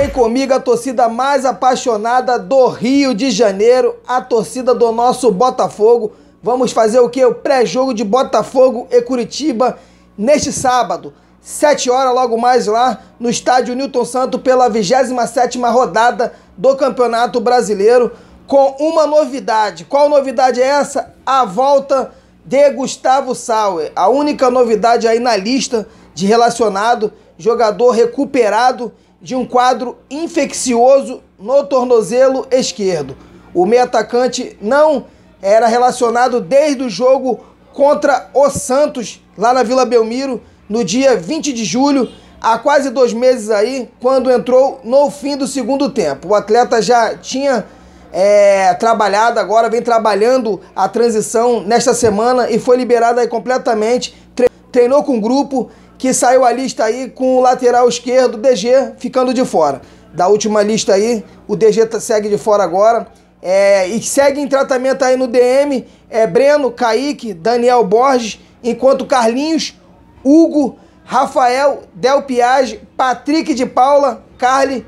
Vem comigo a torcida mais apaixonada do Rio de Janeiro, a torcida do nosso Botafogo. Vamos fazer o que? O pré-jogo de Botafogo e Curitiba neste sábado. 7 horas, logo mais lá, no estádio Newton Santo, pela 27 rodada do Campeonato Brasileiro, com uma novidade. Qual novidade é essa? A volta de Gustavo Sauer. A única novidade aí na lista de relacionado, jogador recuperado de um quadro infeccioso no tornozelo esquerdo. O meio atacante não era relacionado desde o jogo contra o Santos, lá na Vila Belmiro, no dia 20 de julho, há quase dois meses aí, quando entrou no fim do segundo tempo. O atleta já tinha é, trabalhado agora, vem trabalhando a transição nesta semana e foi liberado aí completamente. Treinou com o grupo, que saiu a lista aí com o lateral esquerdo, DG, ficando de fora. Da última lista aí, o DG tá, segue de fora agora. É, e segue em tratamento aí no DM, é Breno, Kaique, Daniel Borges, enquanto Carlinhos, Hugo, Rafael, Del Piage, Patrick de Paula, Carly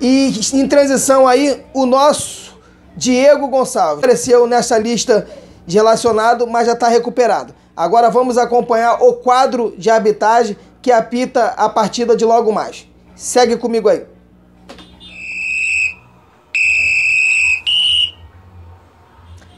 e em transição aí o nosso Diego Gonçalves. Apareceu nessa lista de relacionado, mas já está recuperado. Agora vamos acompanhar o quadro de arbitragem que apita a partida de logo mais. Segue comigo aí.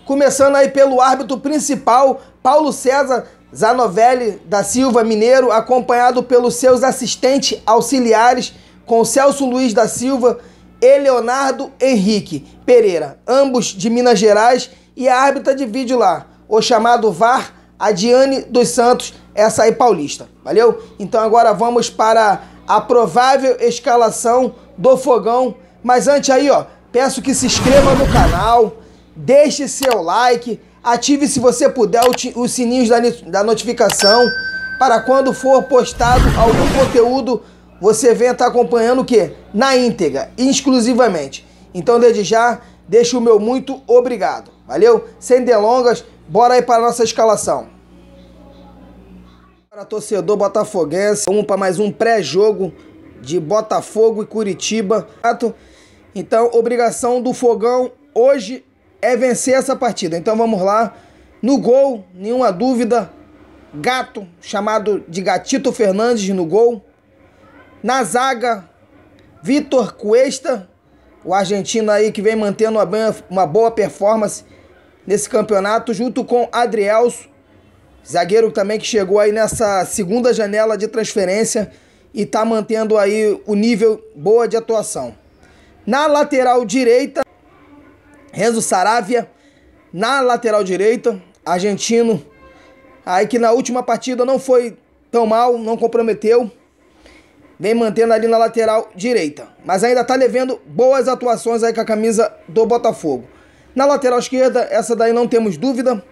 Começando aí pelo árbitro principal, Paulo César Zanovelli da Silva Mineiro, acompanhado pelos seus assistentes auxiliares, com Celso Luiz da Silva e Leonardo Henrique Pereira, ambos de Minas Gerais e a árbitra de vídeo lá, o chamado VAR, a Diane dos Santos, essa aí paulista, valeu? Então agora vamos para a provável escalação do Fogão, mas antes aí, ó, peço que se inscreva no canal, deixe seu like, ative se você puder os sininhos da notificação, para quando for postado algum conteúdo, você venha estar tá acompanhando o que? Na íntegra, exclusivamente. Então, desde já, deixo o meu muito obrigado. Valeu? Sem delongas, bora aí para a nossa escalação. Para torcedor botafoguense, vamos para mais um pré-jogo de Botafogo e Curitiba. Então, obrigação do Fogão hoje é vencer essa partida. Então vamos lá. No gol, nenhuma dúvida, Gato, chamado de Gatito Fernandes no gol. Na zaga, Vitor Cuesta o argentino aí que vem mantendo uma boa performance nesse campeonato, junto com Adrielso, zagueiro também que chegou aí nessa segunda janela de transferência e está mantendo aí o nível boa de atuação. Na lateral direita, Renzo Saravia. Na lateral direita, argentino, aí que na última partida não foi tão mal, não comprometeu vem mantendo ali na lateral direita, mas ainda está levando boas atuações aí com a camisa do Botafogo. Na lateral esquerda, essa daí não temos dúvida,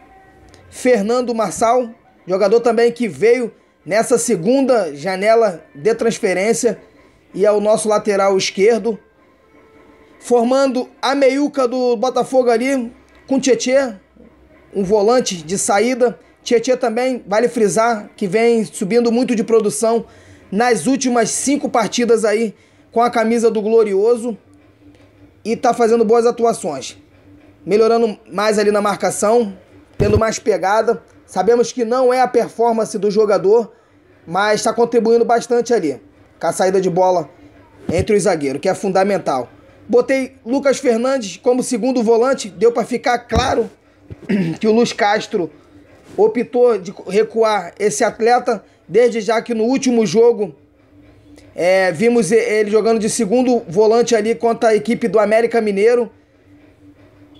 Fernando Marçal, jogador também que veio nessa segunda janela de transferência e é o nosso lateral esquerdo, formando a meiuca do Botafogo ali com Tietê, um volante de saída. Tietê também, vale frisar, que vem subindo muito de produção nas últimas cinco partidas aí com a camisa do Glorioso e tá fazendo boas atuações. Melhorando mais ali na marcação, tendo mais pegada. Sabemos que não é a performance do jogador, mas está contribuindo bastante ali. Com a saída de bola entre o zagueiro, que é fundamental. Botei Lucas Fernandes como segundo volante, deu para ficar claro que o Luiz Castro optou de recuar esse atleta Desde já que no último jogo é, vimos ele jogando de segundo volante ali contra a equipe do América Mineiro.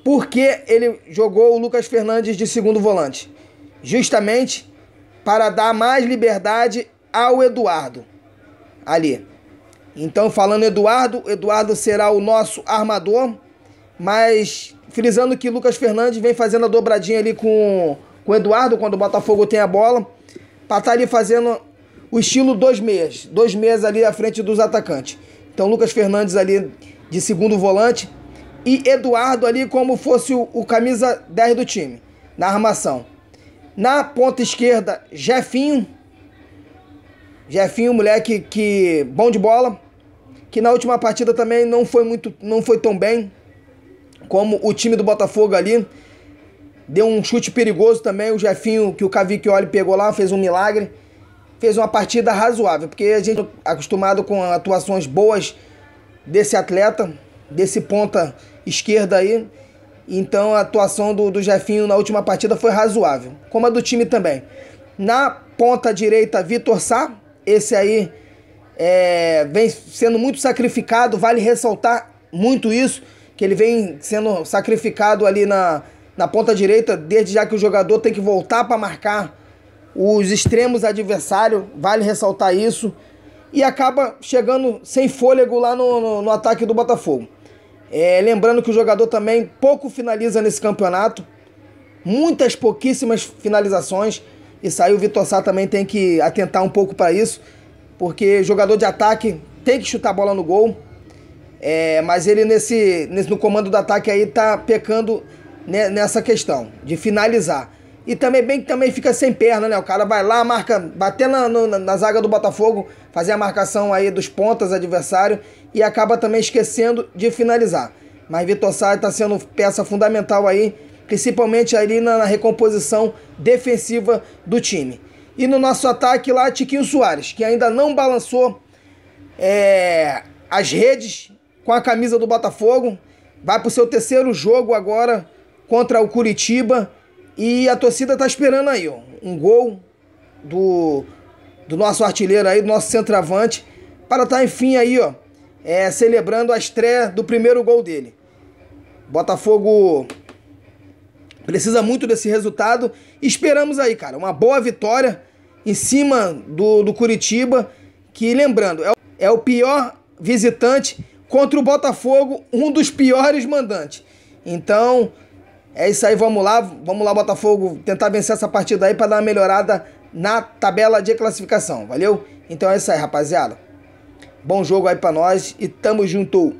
Por que ele jogou o Lucas Fernandes de segundo volante? Justamente para dar mais liberdade ao Eduardo ali. Então, falando Eduardo, Eduardo será o nosso armador, mas frisando que Lucas Fernandes vem fazendo a dobradinha ali com, com o Eduardo quando o Botafogo tem a bola patari tá, estar tá ali fazendo o estilo dois meias, dois meias ali à frente dos atacantes. Então Lucas Fernandes ali de segundo volante e Eduardo ali como fosse o, o camisa 10 do time, na armação. Na ponta esquerda, Jefinho. Jefinho, moleque que bom de bola, que na última partida também não foi muito, não foi tão bem como o time do Botafogo ali. Deu um chute perigoso também. O Jefinho, que o Cavicchioli pegou lá, fez um milagre. Fez uma partida razoável, porque a gente tá acostumado com atuações boas desse atleta, desse ponta esquerda aí. Então a atuação do, do Jefinho na última partida foi razoável, como a do time também. Na ponta direita, Vitor Sá, esse aí é, vem sendo muito sacrificado, vale ressaltar muito isso, que ele vem sendo sacrificado ali na, na ponta direita, desde já que o jogador tem que voltar para marcar os extremos adversário, vale ressaltar isso, e acaba chegando sem fôlego lá no, no, no ataque do Botafogo. É, lembrando que o jogador também pouco finaliza nesse campeonato, muitas pouquíssimas finalizações, e saiu o Vitor Sá também tem que atentar um pouco para isso, porque jogador de ataque tem que chutar a bola no gol, é, mas ele nesse, nesse no comando do ataque aí tá pecando né, nessa questão de finalizar. E também bem que também fica sem perna, né? O cara vai lá, marca, bater na, no, na zaga do Botafogo, fazer a marcação aí dos pontas adversário e acaba também esquecendo de finalizar. Mas Vitor Sá está sendo peça fundamental aí, principalmente ali na, na, recomposição defensiva do time. E no nosso ataque lá, Tiquinho Soares, que ainda não balançou é, as redes com a camisa do Botafogo. Vai para o seu terceiro jogo agora contra o Curitiba e a torcida tá esperando aí, ó, um gol do, do nosso artilheiro aí, do nosso centroavante, para estar tá, enfim aí, ó, é, celebrando a estreia do primeiro gol dele. Botafogo precisa muito desse resultado. Esperamos aí, cara, uma boa vitória em cima do, do Curitiba, que lembrando, é o, é o pior visitante contra o Botafogo, um dos piores mandantes. Então, é isso aí, vamos lá, vamos lá, Botafogo, tentar vencer essa partida aí para dar uma melhorada na tabela de classificação, valeu? Então é isso aí, rapaziada. Bom jogo aí para nós e tamo junto.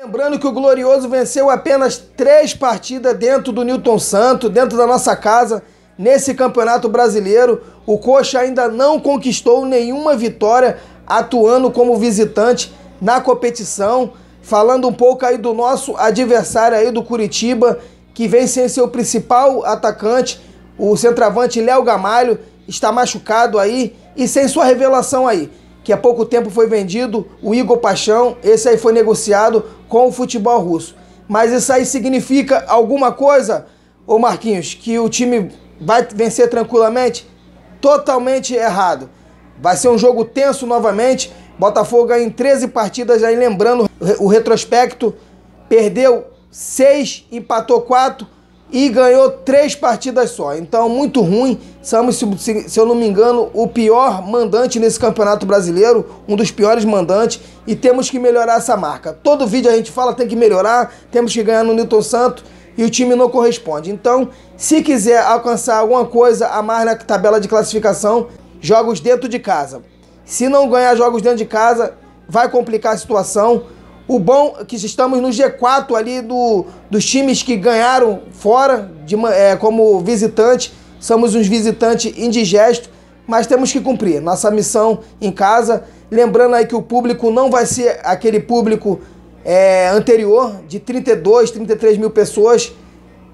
Lembrando que o Glorioso venceu apenas três partidas dentro do Newton Santo, dentro da nossa casa, nesse campeonato brasileiro. O Coxa ainda não conquistou nenhuma vitória atuando como visitante na competição. Falando um pouco aí do nosso adversário aí do Curitiba, que vem sem seu principal atacante, o centroavante Léo Gamalho, está machucado aí e sem sua revelação aí, que há pouco tempo foi vendido o Igor Paixão, esse aí foi negociado com o futebol russo. Mas isso aí significa alguma coisa, ô Marquinhos, que o time vai vencer tranquilamente? Totalmente errado. Vai ser um jogo tenso novamente. Botafogo em 13 partidas aí, lembrando o retrospecto, perdeu seis, empatou quatro e ganhou três partidas só. Então, muito ruim. Somos, se, se eu não me engano, o pior mandante nesse campeonato brasileiro, um dos piores mandantes, e temos que melhorar essa marca. Todo vídeo a gente fala tem que melhorar, temos que ganhar no Newton Santos e o time não corresponde. Então, se quiser alcançar alguma coisa a mais na tabela de classificação, jogos dentro de casa. Se não ganhar jogos dentro de casa, vai complicar a situação. O bom é que estamos no G4 ali do, dos times que ganharam fora, de, é, como visitante. Somos uns visitantes indigestos, mas temos que cumprir nossa missão em casa. Lembrando aí que o público não vai ser aquele público é, anterior, de 32, 33 mil pessoas.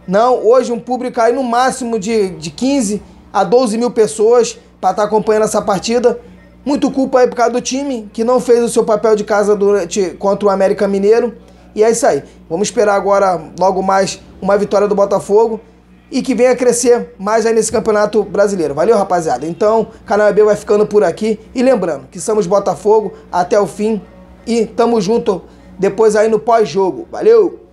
Não, hoje um público aí no máximo de, de 15 a 12 mil pessoas para estar tá acompanhando essa partida. Muito culpa aí por causa do time, que não fez o seu papel de casa durante contra o América Mineiro. E é isso aí. Vamos esperar agora, logo mais, uma vitória do Botafogo e que venha crescer mais aí nesse campeonato brasileiro. Valeu, rapaziada. Então, Canal B vai ficando por aqui. E lembrando que somos Botafogo até o fim e tamo junto depois aí no pós-jogo. Valeu!